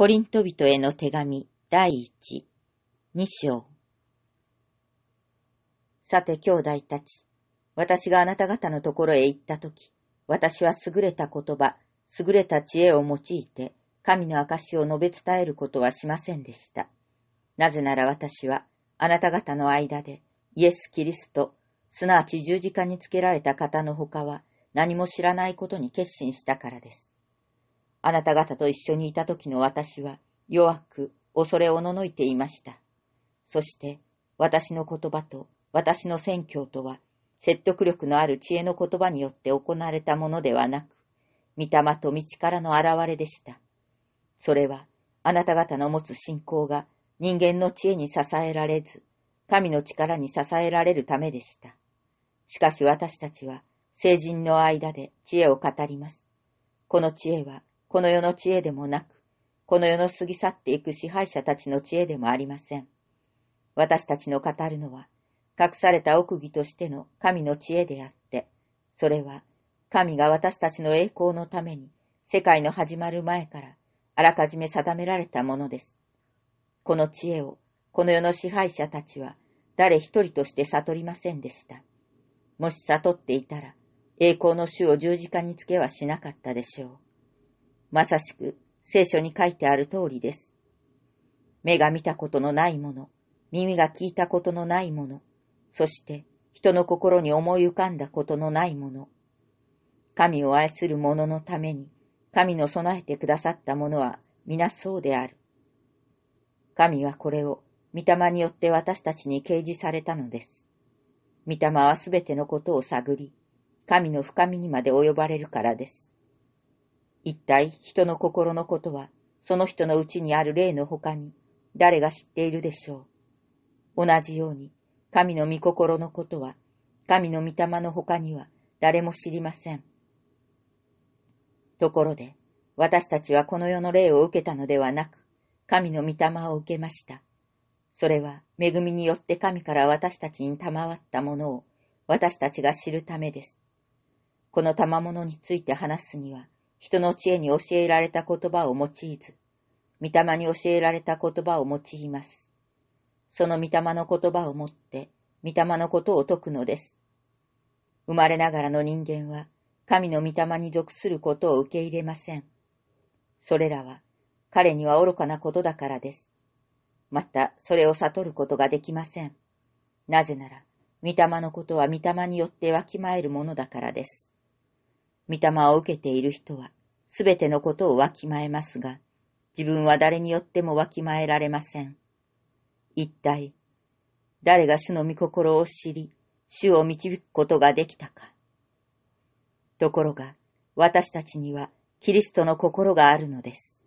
コリント人への手紙第一、二章。さて兄弟たち、私があなた方のところへ行ったとき、私は優れた言葉、優れた知恵を用いて、神の証を述べ伝えることはしませんでした。なぜなら私は、あなた方の間で、イエス・キリスト、すなわち十字架につけられた方のほかは、何も知らないことに決心したからです。あなた方と一緒にいた時の私は弱く恐れおののいていました。そして私の言葉と私の宣教とは説得力のある知恵の言葉によって行われたものではなく、御霊と道からの現れでした。それはあなた方の持つ信仰が人間の知恵に支えられず、神の力に支えられるためでした。しかし私たちは、聖人の間で知恵を語ります。この知恵は、この世の知恵でもなく、この世の過ぎ去っていく支配者たちの知恵でもありません。私たちの語るのは、隠された奥義としての神の知恵であって、それは、神が私たちの栄光のために、世界の始まる前から、あらかじめ定められたものです。この知恵を、この世の支配者たちは、誰一人として悟りませんでした。もし悟っていたら、栄光の主を十字架につけはしなかったでしょう。まさしく聖書に書いてある通りです。目が見たことのないもの、耳が聞いたことのないもの、そして人の心に思い浮かんだことのないもの。神を愛する者のために、神の備えてくださったものは皆そうである。神はこれを御霊によって私たちに掲示されたのです。御霊はすべてのことを探り、神の深みにまで及ばれるからです。一体人の心のことは、その人のうちにある霊の他に、誰が知っているでしょう。同じように、神の御心のことは、神の御霊の他には、誰も知りません。ところで、私たちはこの世の霊を受けたのではなく、神の御霊を受けました。それは、恵みによって神から私たちに賜ったものを、私たちが知るためです。この賜物について話すには、人の知恵に教えられた言葉を用いず、御霊に教えられた言葉を用います。その御霊の言葉をもって、御霊のことを説くのです。生まれながらの人間は、神の御霊に属することを受け入れません。それらは、彼には愚かなことだからです。また、それを悟ることができません。なぜなら、御霊のことは御霊によってわきまえるものだからです。御霊を受けている人は、すべてのことをわきまえますが、自分は誰によってもわきまえられません。一体、誰が主の御心を知り、主を導くことができたか。ところが、私たちにはキリストの心があるのです。